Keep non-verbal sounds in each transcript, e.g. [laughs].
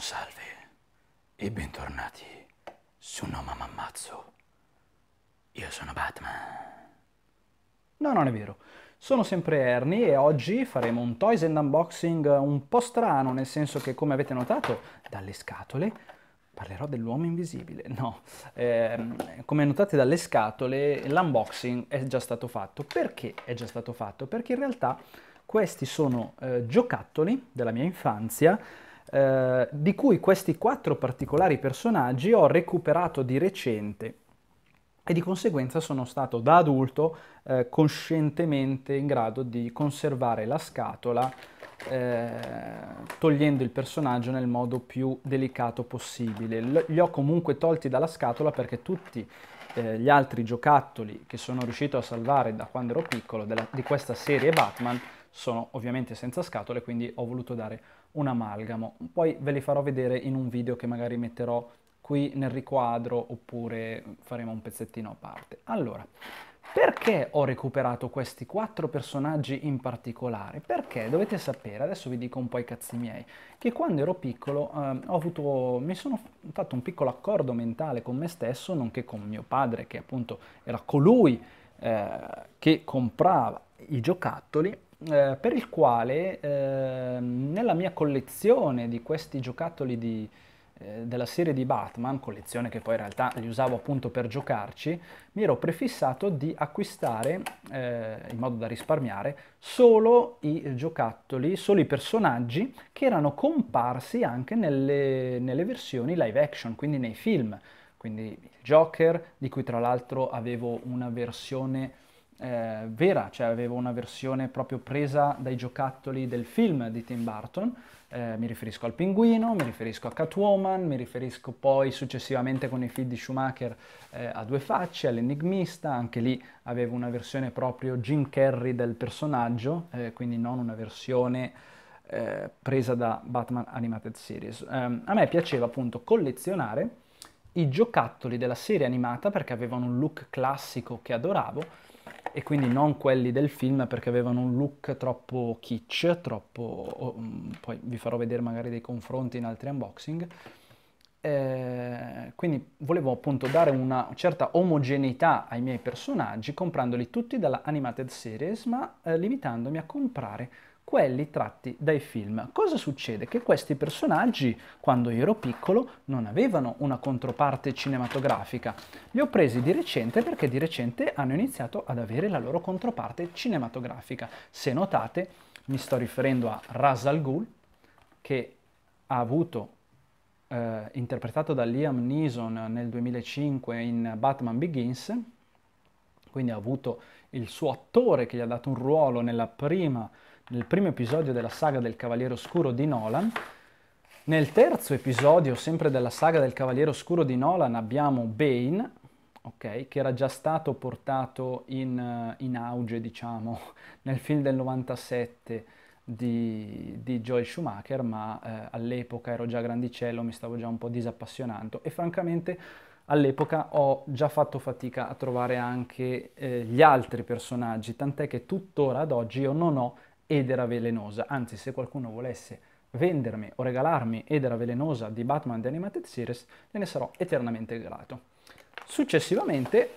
salve e bentornati su No Mamma Ammazzo. Io sono Batman. No, non è vero. Sono sempre Ernie e oggi faremo un Toys and Unboxing un po' strano, nel senso che, come avete notato, dalle scatole parlerò dell'uomo invisibile. No, eh, come notate dalle scatole, l'unboxing è già stato fatto. Perché è già stato fatto? Perché in realtà questi sono eh, giocattoli della mia infanzia eh, di cui questi quattro particolari personaggi ho recuperato di recente e di conseguenza sono stato da adulto eh, conscientemente in grado di conservare la scatola eh, togliendo il personaggio nel modo più delicato possibile. L- li ho comunque tolti dalla scatola perché tutti eh, gli altri giocattoli che sono riuscito a salvare da quando ero piccolo della, di questa serie Batman sono ovviamente senza scatole, quindi ho voluto dare un amalgamo. Poi ve li farò vedere in un video che magari metterò qui nel riquadro oppure faremo un pezzettino a parte. Allora, perché ho recuperato questi quattro personaggi in particolare? Perché dovete sapere, adesso vi dico un po' i cazzi miei, che quando ero piccolo eh, avuto, mi sono fatto un piccolo accordo mentale con me stesso, nonché con mio padre, che appunto era colui eh, che comprava i giocattoli eh, per il quale eh, nella mia collezione di questi giocattoli di, eh, della serie di Batman, collezione che poi in realtà li usavo appunto per giocarci, mi ero prefissato di acquistare, eh, in modo da risparmiare, solo i giocattoli, solo i personaggi che erano comparsi anche nelle, nelle versioni live action, quindi nei film. Quindi il Joker, di cui tra l'altro avevo una versione eh, vera, cioè aveva una versione proprio presa dai giocattoli del film di Tim Burton. Eh, mi riferisco al Pinguino, mi riferisco a Catwoman, mi riferisco poi successivamente con i film di Schumacher eh, a due facce, all'Enigmista, anche lì avevo una versione proprio Jim Carrey del personaggio, eh, quindi non una versione eh, presa da Batman Animated Series. Ehm, a me piaceva appunto collezionare i giocattoli della serie animata perché avevano un look classico che adoravo e quindi non quelli del film perché avevano un look troppo kitsch, troppo... Oh, mm, poi vi farò vedere magari dei confronti in altri unboxing. Eh, quindi volevo appunto dare una certa omogeneità ai miei personaggi comprandoli tutti dalla Animated Series ma eh, limitandomi a comprare quelli tratti dai film. Cosa succede? Che questi personaggi, quando io ero piccolo, non avevano una controparte cinematografica. Li ho presi di recente perché di recente hanno iniziato ad avere la loro controparte cinematografica. Se notate, mi sto riferendo a Ras Al Ghul, che ha avuto eh, interpretato da Liam Neeson nel 2005 in Batman Begins, quindi ha avuto il suo attore che gli ha dato un ruolo nella prima nel primo episodio della saga del Cavaliere Oscuro di Nolan. Nel terzo episodio, sempre della saga del Cavaliere Oscuro di Nolan, abbiamo Bane, okay, che era già stato portato in, eh, in, auge, diciamo, [laughs] nel film del 97 di, di Joel Schumacher, ma eh, all'epoca ero già grandicello, mi stavo già un po' disappassionando e francamente all'epoca ho già fatto fatica a trovare anche eh, gli altri personaggi, tant'è che tuttora ad oggi io non ho ed era velenosa, anzi se qualcuno volesse vendermi o regalarmi edera velenosa di Batman The Animated Series, ne sarò eternamente grato. Successivamente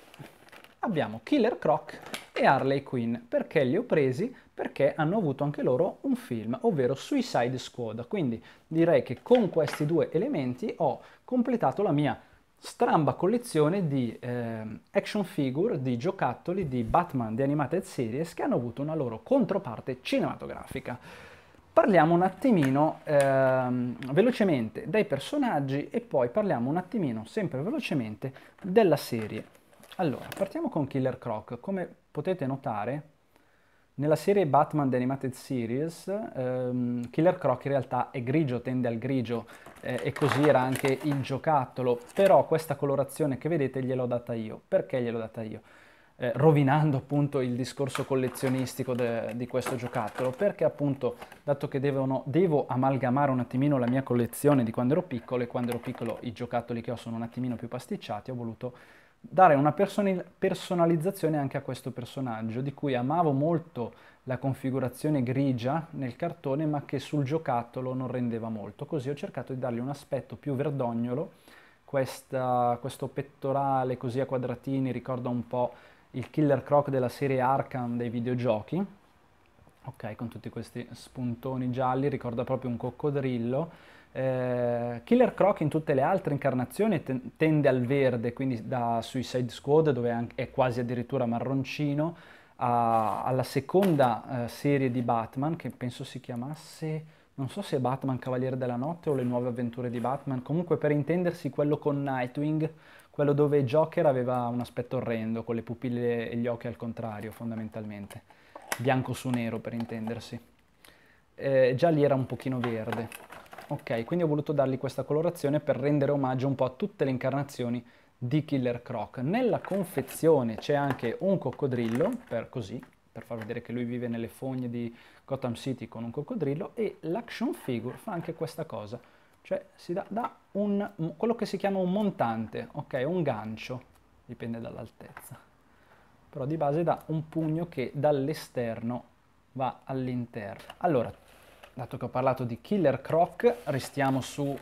abbiamo Killer Croc e Harley Quinn. Perché li ho presi? Perché hanno avuto anche loro un film, ovvero Suicide Squad. Quindi direi che con questi due elementi ho completato la mia stramba collezione di eh, action figure, di giocattoli, di Batman, di animated series che hanno avuto una loro controparte cinematografica. Parliamo un attimino eh, velocemente dei personaggi e poi parliamo un attimino, sempre velocemente, della serie. Allora, partiamo con Killer Croc. Come potete notare, nella serie Batman The Animated Series, ehm, Killer Croc in realtà è grigio, tende al grigio eh, e così era anche il giocattolo, però questa colorazione che vedete gliel'ho data io. Perché gliel'ho data io? Eh, rovinando appunto il discorso collezionistico de, di questo giocattolo, perché appunto dato che devono, devo amalgamare un attimino la mia collezione di quando ero piccolo e quando ero piccolo i giocattoli che ho sono un attimino più pasticciati, ho voluto dare una personalizzazione anche a questo personaggio, di cui amavo molto la configurazione grigia nel cartone, ma che sul giocattolo non rendeva molto. Così ho cercato di dargli un aspetto più verdognolo, questa, questo pettorale così a quadratini ricorda un po' il Killer Croc della serie Arkham dei videogiochi, ok, con tutti questi spuntoni gialli, ricorda proprio un coccodrillo, eh, Killer Croc in tutte le altre incarnazioni tende al verde, quindi da Suicide Squad dove è quasi addirittura marroncino, a, alla seconda eh, serie di Batman che penso si chiamasse, non so se Batman Cavaliere della Notte o le nuove avventure di Batman, comunque per intendersi quello con Nightwing, quello dove Joker aveva un aspetto orrendo, con le pupille e gli occhi al contrario fondamentalmente, bianco su nero per intendersi. Eh, già lì era un pochino verde. Ok, quindi ho voluto dargli questa colorazione per rendere omaggio un po' a tutte le incarnazioni di Killer Croc. Nella confezione c'è anche un coccodrillo, per così, per far vedere che lui vive nelle fogne di Gotham City con un coccodrillo, e l'action figure fa anche questa cosa, cioè si dà, dà un, quello che si chiama un montante, ok, un gancio, dipende dall'altezza, però di base dà un pugno che dall'esterno va all'interno. Allora, dato che ho parlato di Killer Croc, restiamo sui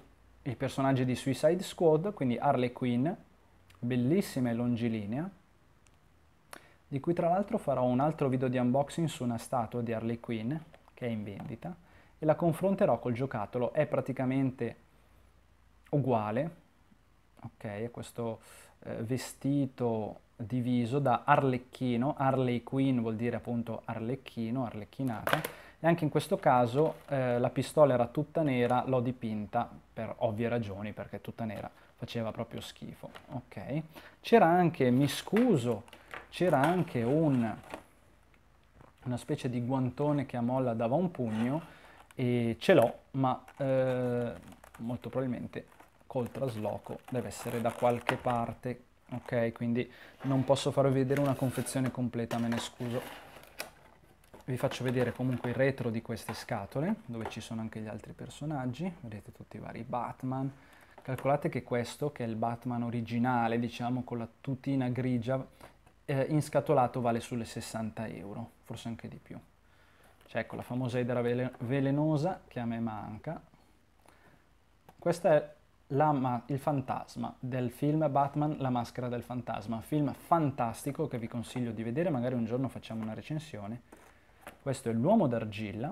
personaggi di Suicide Squad, quindi Harley Quinn, bellissima e longilinea, di cui tra l'altro farò un altro video di unboxing su una statua di Harley Quinn, che è in vendita, e la confronterò col giocattolo, è praticamente uguale, ok, è questo eh, vestito diviso da arlecchino, Harley Quinn vuol dire appunto arlecchino, arlecchinata, e anche in questo caso eh, la pistola era tutta nera, l'ho dipinta per ovvie ragioni perché tutta nera faceva proprio schifo. Ok, c'era anche, mi scuso, c'era anche un, una specie di guantone che a molla dava un pugno e ce l'ho, ma eh, molto probabilmente col trasloco deve essere da qualche parte ok quindi non posso farvi vedere una confezione completa me ne scuso vi faccio vedere comunque il retro di queste scatole, dove ci sono anche gli altri personaggi, vedete tutti i vari Batman. Calcolate che questo, che è il Batman originale, diciamo con la tutina grigia, eh, in scatolato vale sulle 60 euro, forse anche di più. C'è ecco la famosa edera velenosa che a me manca. Questa è la il fantasma del film Batman La maschera del fantasma, film fantastico che vi consiglio di vedere, magari un giorno facciamo una recensione questo è l'uomo d'argilla,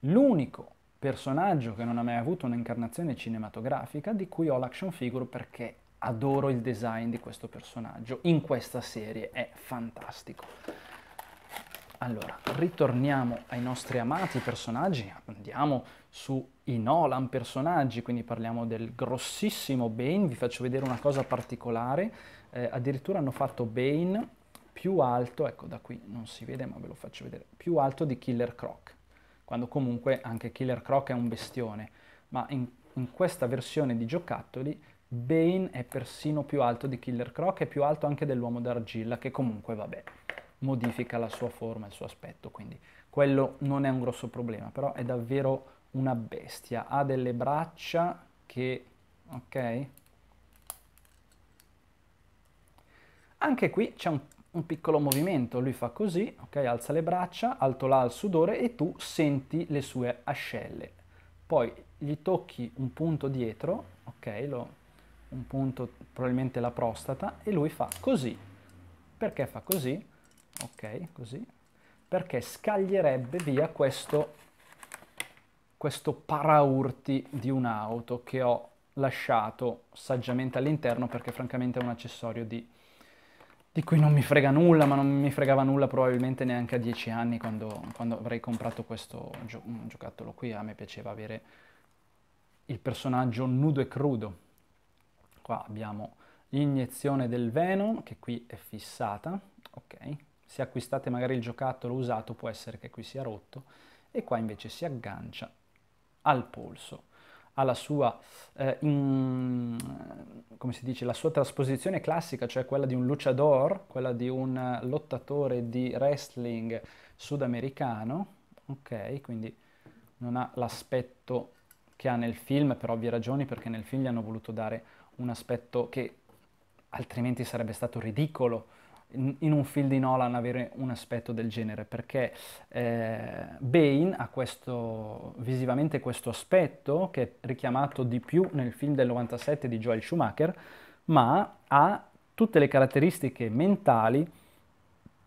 l'unico personaggio che non ha mai avuto un'incarnazione cinematografica di cui ho l'action figure perché adoro il design di questo personaggio in questa serie, è fantastico. Allora, ritorniamo ai nostri amati personaggi, andiamo sui Nolan personaggi, quindi parliamo del grossissimo Bane, vi faccio vedere una cosa particolare, eh, addirittura hanno fatto Bane più alto, ecco da qui non si vede ma ve lo faccio vedere, più alto di Killer Croc, quando comunque anche Killer Croc è un bestione, ma in, in questa versione di giocattoli Bane è persino più alto di Killer Croc e più alto anche dell'uomo d'argilla che comunque vabbè modifica la sua forma, il suo aspetto, quindi quello non è un grosso problema, però è davvero una bestia, ha delle braccia che ok? Anche qui c'è un un piccolo movimento, lui fa così, ok, alza le braccia, alto là il sudore e tu senti le sue ascelle. Poi gli tocchi un punto dietro, ok, lo, un punto probabilmente la prostata e lui fa così. Perché fa così? Ok, così. Perché scaglierebbe via questo, questo paraurti di un'auto che ho lasciato saggiamente all'interno perché francamente è un accessorio di di cui non mi frega nulla, ma non mi fregava nulla probabilmente neanche a dieci anni quando, quando avrei comprato questo gio- giocattolo qui. A me piaceva avere il personaggio nudo e crudo. Qua abbiamo l'iniezione del Venom, che qui è fissata, ok? Se acquistate magari il giocattolo usato può essere che qui sia rotto e qua invece si aggancia al polso alla sua, eh, in, eh, come si dice, la sua trasposizione classica, cioè quella di un luchador, quella di un eh, lottatore di wrestling sudamericano, ok? Quindi non ha l'aspetto che ha nel film per ovvie ragioni, perché nel film gli hanno voluto dare un aspetto che altrimenti sarebbe stato ridicolo in un film di Nolan avere un aspetto del genere perché eh, Bane ha questo, visivamente questo aspetto che è richiamato di più nel film del 97 di Joel Schumacher ma ha tutte le caratteristiche mentali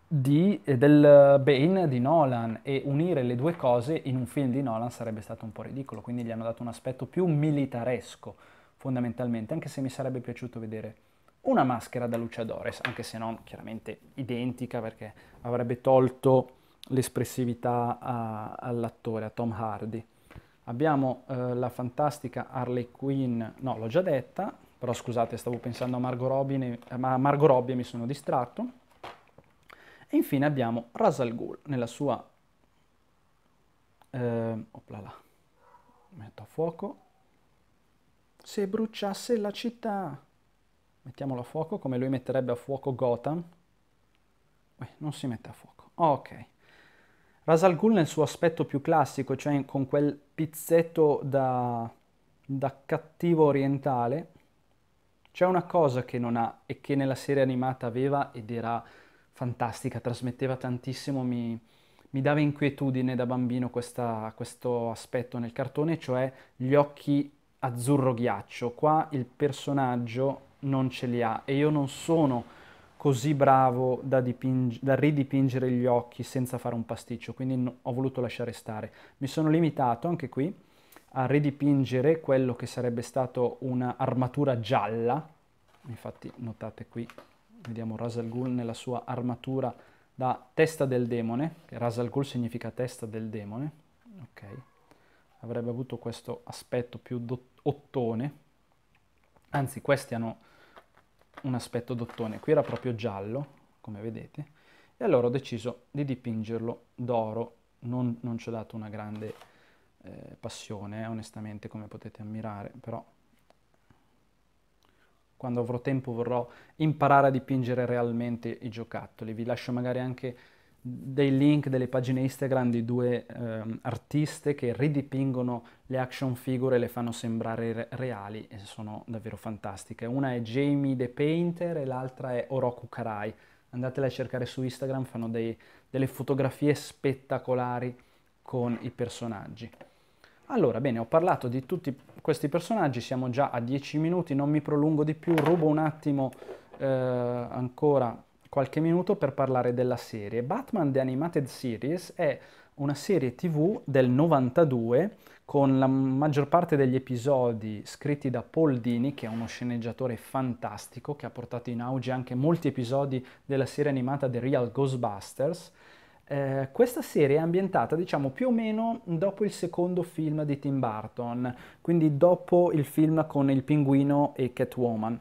di, eh, del Bane di Nolan e unire le due cose in un film di Nolan sarebbe stato un po' ridicolo quindi gli hanno dato un aspetto più militaresco fondamentalmente anche se mi sarebbe piaciuto vedere una maschera da luciadores, anche se non chiaramente identica perché avrebbe tolto l'espressività a, all'attore, a Tom Hardy. Abbiamo eh, la fantastica Harley Quinn, no l'ho già detta, però scusate stavo pensando a Margot Robbie, ma Margot Robbie mi sono distratto. E infine abbiamo Rasal Ghul nella sua... Eh, opla là, metto a fuoco. Se bruciasse la città... Mettiamolo a fuoco come lui metterebbe a fuoco Gotham. Uè, non si mette a fuoco. Ok. Rasal Ghul nel suo aspetto più classico, cioè con quel pizzetto da, da cattivo orientale, c'è una cosa che non ha e che nella serie animata aveva ed era fantastica, trasmetteva tantissimo, mi, mi dava inquietudine da bambino questa, questo aspetto nel cartone, cioè gli occhi azzurro ghiaccio. Qua il personaggio non ce li ha e io non sono così bravo da, dipinge, da ridipingere gli occhi senza fare un pasticcio, quindi no, ho voluto lasciare stare. Mi sono limitato anche qui a ridipingere quello che sarebbe stato un'armatura gialla, infatti notate qui, vediamo Rasal Ghul nella sua armatura da testa del demone, che Rasal Ghul significa testa del demone, ok, avrebbe avuto questo aspetto più ottone, anzi questi hanno un aspetto d'ottone, qui era proprio giallo, come vedete, e allora ho deciso di dipingerlo d'oro, non, non ci ho dato una grande eh, passione, eh, onestamente, come potete ammirare, però quando avrò tempo vorrò imparare a dipingere realmente i giocattoli, vi lascio magari anche dei link delle pagine Instagram di due ehm, artiste che ridipingono le action figure e le fanno sembrare re- reali e sono davvero fantastiche. Una è Jamie the Painter e l'altra è Oroku Karai. Andatele a cercare su Instagram, fanno dei, delle fotografie spettacolari con i personaggi. Allora, bene, ho parlato di tutti questi personaggi, siamo già a 10 minuti, non mi prolungo di più, rubo un attimo eh, ancora qualche minuto per parlare della serie. Batman The Animated Series è una serie tv del 92 con la maggior parte degli episodi scritti da Paul Dini, che è uno sceneggiatore fantastico, che ha portato in auge anche molti episodi della serie animata The Real Ghostbusters. Eh, questa serie è ambientata, diciamo, più o meno dopo il secondo film di Tim Burton, quindi dopo il film con il pinguino e Catwoman.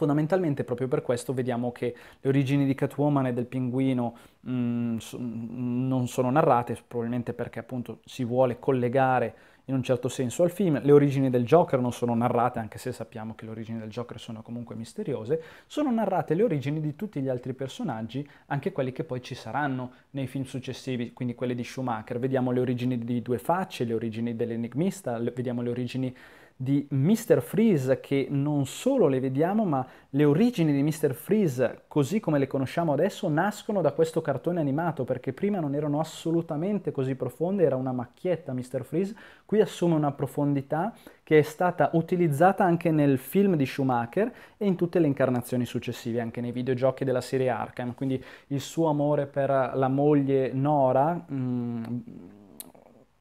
Fondamentalmente proprio per questo vediamo che le origini di Catwoman e del pinguino mh, mm, mm, non sono narrate, probabilmente perché appunto si vuole collegare in un certo senso al film. Le origini del Joker non sono narrate, anche se sappiamo che le origini del Joker sono comunque misteriose, sono narrate le origini di tutti gli altri personaggi, anche quelli che poi ci saranno nei film successivi, quindi quelli di Schumacher. Vediamo le origini di Due Facce, le origini dell'Enigmista, vediamo le origini di Mr. Freeze che non solo le vediamo ma le origini di Mr. Freeze così come le conosciamo adesso nascono da questo cartone animato perché prima non erano assolutamente così profonde, era una macchietta Mr. Freeze, qui assume una profondità che è stata utilizzata anche nel film di Schumacher e in tutte le incarnazioni successive, anche nei videogiochi della serie Arkham, quindi il suo amore per la moglie Nora mh, mm,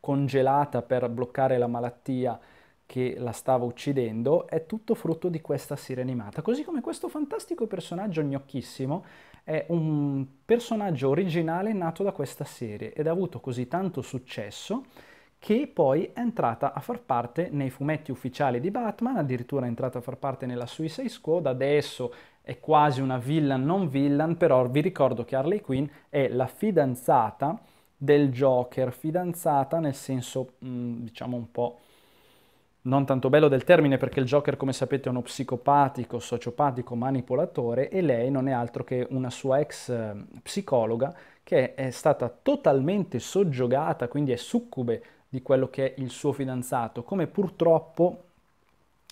congelata per bloccare la malattia che la stava uccidendo, è tutto frutto di questa serie animata. Così come questo fantastico personaggio gnocchissimo è un personaggio originale nato da questa serie ed ha avuto così tanto successo che poi è entrata a far parte nei fumetti ufficiali di Batman, addirittura è entrata a far parte nella Suicide Squad, adesso è quasi una villain non villain, però vi ricordo che Harley Quinn è la fidanzata del Joker, fidanzata nel senso mh, mm, diciamo un po' non tanto bello del termine perché il Joker, come sapete, è uno psicopatico, sociopatico, manipolatore e lei non è altro che una sua ex eh, psicologa che è stata totalmente soggiogata, quindi è succube di quello che è il suo fidanzato, come purtroppo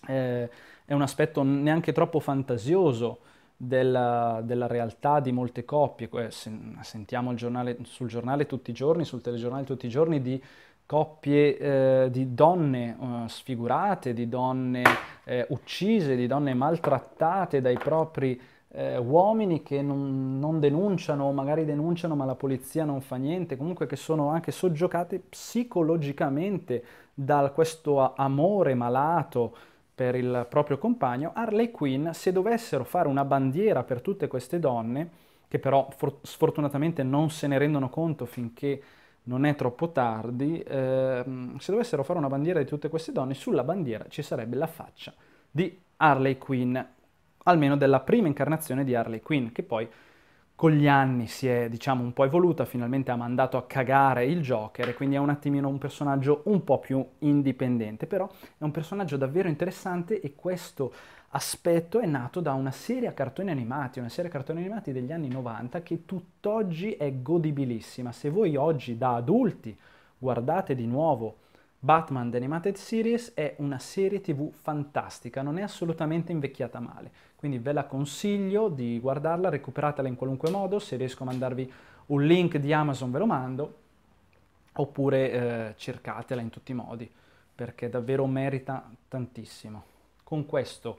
eh, è un aspetto neanche troppo fantasioso della, della realtà di molte coppie. Sentiamo giornale, sul giornale tutti i giorni, sul telegiornale tutti i giorni di coppie eh, di donne eh, sfigurate, di donne eh, uccise, di donne maltrattate dai propri eh, uomini che non, non denunciano o magari denunciano ma la polizia non fa niente, comunque che sono anche soggiocate psicologicamente da questo amore malato per il proprio compagno, Harley Quinn, se dovessero fare una bandiera per tutte queste donne, che però sfortunatamente non se ne rendono conto finché non è troppo tardi, ehm, se dovessero fare una bandiera di tutte queste donne, sulla bandiera ci sarebbe la faccia di Harley Quinn, almeno della prima incarnazione di Harley Quinn, che poi con gli anni si è diciamo un po' evoluta, finalmente ha mandato a cagare il Joker e quindi è un attimino un personaggio un po' più indipendente, però è un personaggio davvero interessante e questo aspetto è nato da una serie a cartoni animati, una serie a cartoni animati degli anni 90 che tutt'oggi è godibilissima. Se voi oggi da adulti guardate di nuovo Batman The Animated Series è una serie tv fantastica, non è assolutamente invecchiata male, quindi ve la consiglio di guardarla, recuperatela in qualunque modo, se riesco a mandarvi un link di Amazon ve lo mando, oppure eh, cercatela in tutti i modi, perché davvero merita tantissimo. Con questo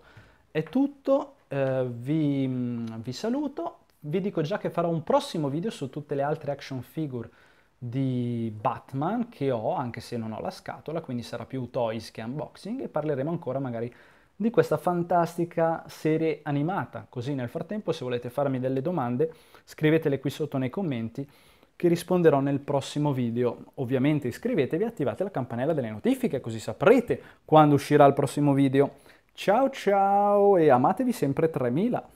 è tutto, eh, vi, mm, vi saluto, vi dico già che farò un prossimo video su tutte le altre action figure di Batman che ho, anche se non ho la scatola, quindi sarà più toys che unboxing e parleremo ancora magari di questa fantastica serie animata. Così nel frattempo se volete farmi delle domande scrivetele qui sotto nei commenti che risponderò nel prossimo video. Ovviamente iscrivetevi e attivate la campanella delle notifiche così saprete quando uscirà il prossimo video. Ciao ciao e amatevi sempre 3000!